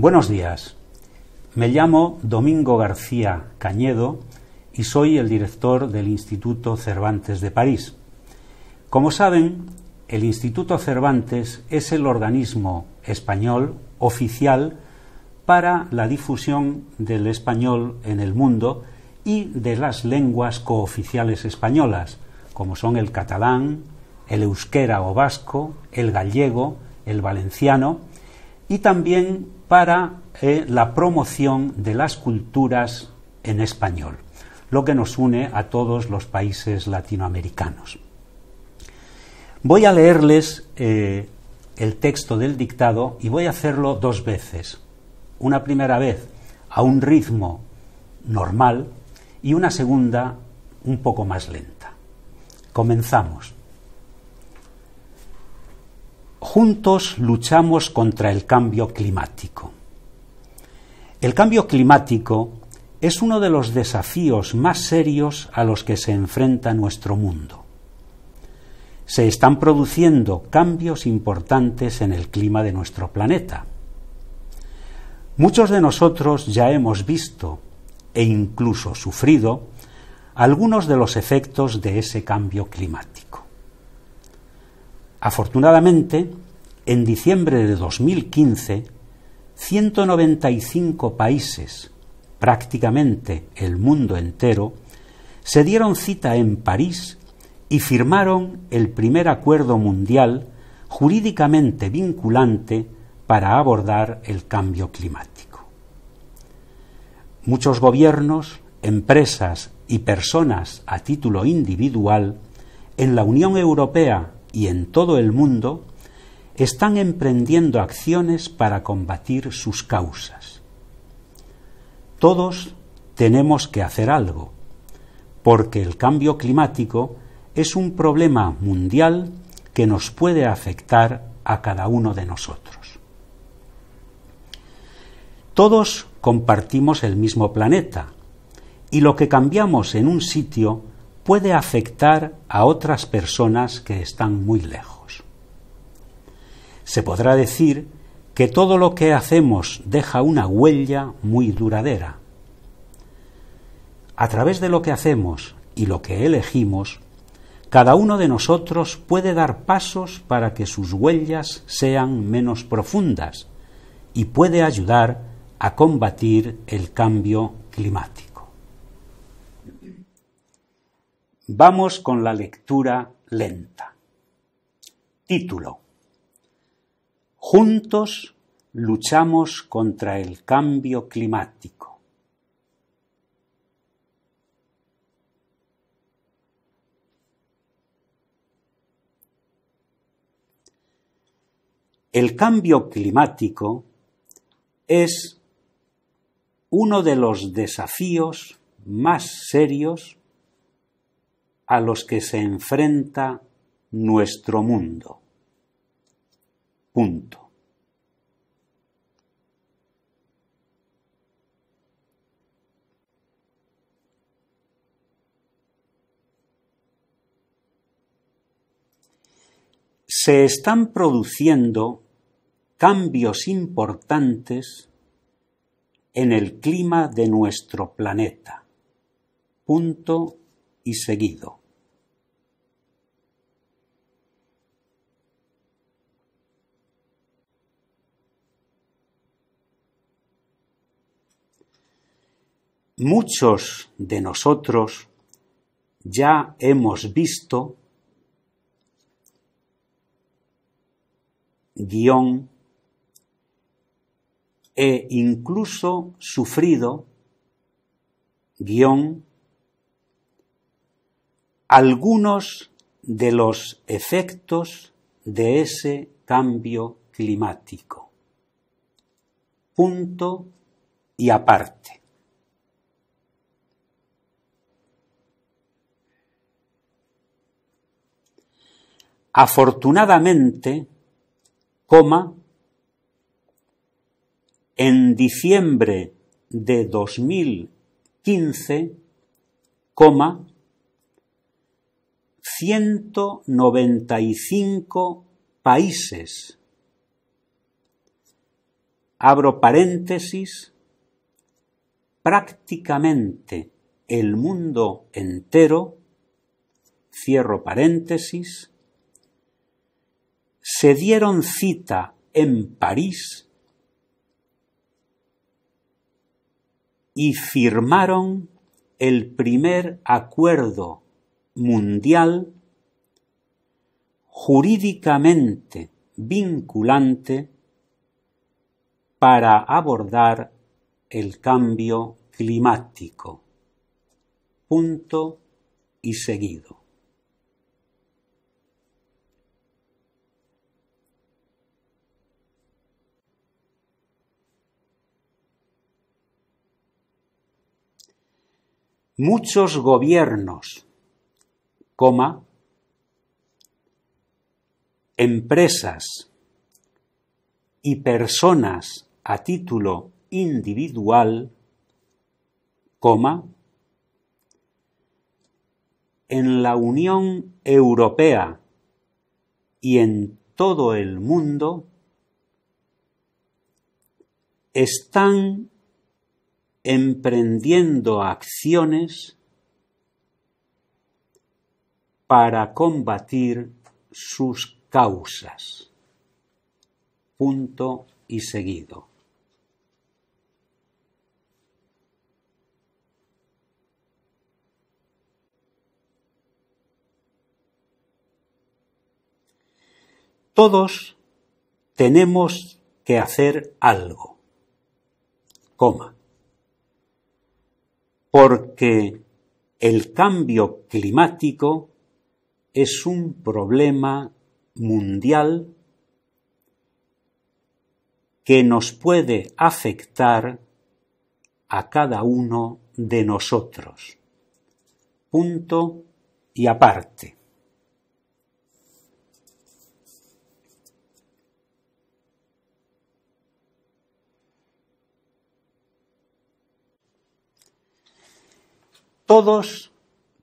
Buenos días. Me llamo Domingo García Cañedo y soy el director del Instituto Cervantes de París. Como saben, el Instituto Cervantes es el organismo español oficial para la difusión del español en el mundo y de las lenguas cooficiales españolas, como son el catalán, el euskera o vasco, el gallego, el valenciano, y también para eh, la promoción de las culturas en español, lo que nos une a todos los países latinoamericanos. Voy a leerles eh, el texto del dictado y voy a hacerlo dos veces. Una primera vez a un ritmo normal y una segunda un poco más lenta. Comenzamos. Juntos luchamos contra el cambio climático. El cambio climático es uno de los desafíos más serios a los que se enfrenta nuestro mundo. Se están produciendo cambios importantes en el clima de nuestro planeta. Muchos de nosotros ya hemos visto e incluso sufrido algunos de los efectos de ese cambio climático. Afortunadamente, en diciembre de 2015, 195 países, prácticamente el mundo entero, se dieron cita en París y firmaron el primer acuerdo mundial jurídicamente vinculante para abordar el cambio climático. Muchos gobiernos, empresas y personas a título individual en la Unión Europea y en todo el mundo están emprendiendo acciones para combatir sus causas. Todos tenemos que hacer algo, porque el cambio climático es un problema mundial que nos puede afectar a cada uno de nosotros. Todos compartimos el mismo planeta, y lo que cambiamos en un sitio puede afectar a otras personas que están muy lejos. Se podrá decir que todo lo que hacemos deja una huella muy duradera. A través de lo que hacemos y lo que elegimos, cada uno de nosotros puede dar pasos para que sus huellas sean menos profundas y puede ayudar a combatir el cambio climático. Vamos con la lectura lenta. Título. Juntos luchamos contra el cambio climático. El cambio climático es uno de los desafíos más serios a los que se enfrenta nuestro mundo. se están produciendo cambios importantes en el clima de nuestro planeta. Punto y seguido. muchos de nosotros ya hemos visto guión e incluso sufrido guión algunos de los efectos de ese cambio climático. Punto y aparte. Afortunadamente, coma, en diciembre de 2015, coma, 195 países. Abro paréntesis, prácticamente el mundo entero, cierro paréntesis, se dieron cita en París y firmaron el primer acuerdo mundial jurídicamente vinculante para abordar el cambio climático. Punto y seguido. muchos gobiernos, empresas y personas a título individual, en la Unión Europea y en todo el mundo, están emprendiendo acciones para combatir sus causas. Punto y seguido. Todos tenemos que hacer algo. Coma porque el cambio climático es un problema mundial que nos puede afectar a cada uno de nosotros. Punto y aparte. Todos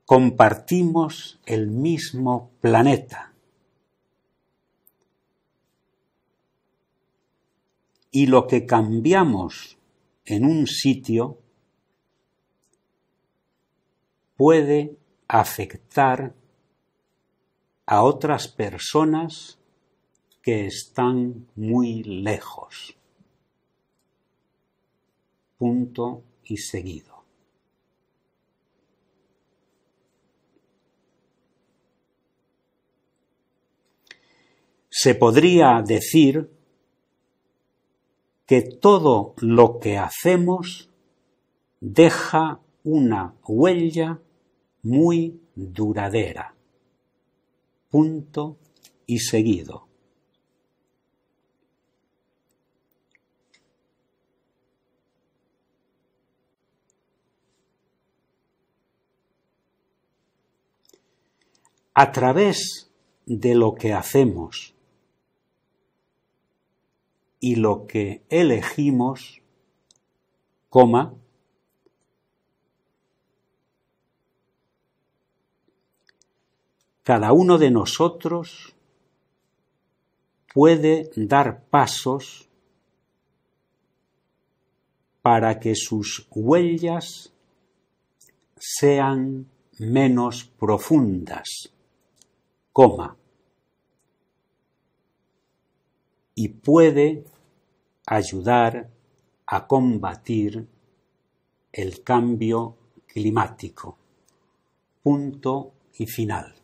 compartimos el mismo planeta. Y lo que cambiamos en un sitio puede afectar a otras personas que están muy lejos. Punto y seguido. se podría decir que todo lo que hacemos deja una huella muy duradera. Punto y seguido. A través de lo que hacemos, y lo que elegimos, coma, cada uno de nosotros puede dar pasos para que sus huellas sean menos profundas, coma. y puede ayudar a combatir el cambio climático. Punto y final.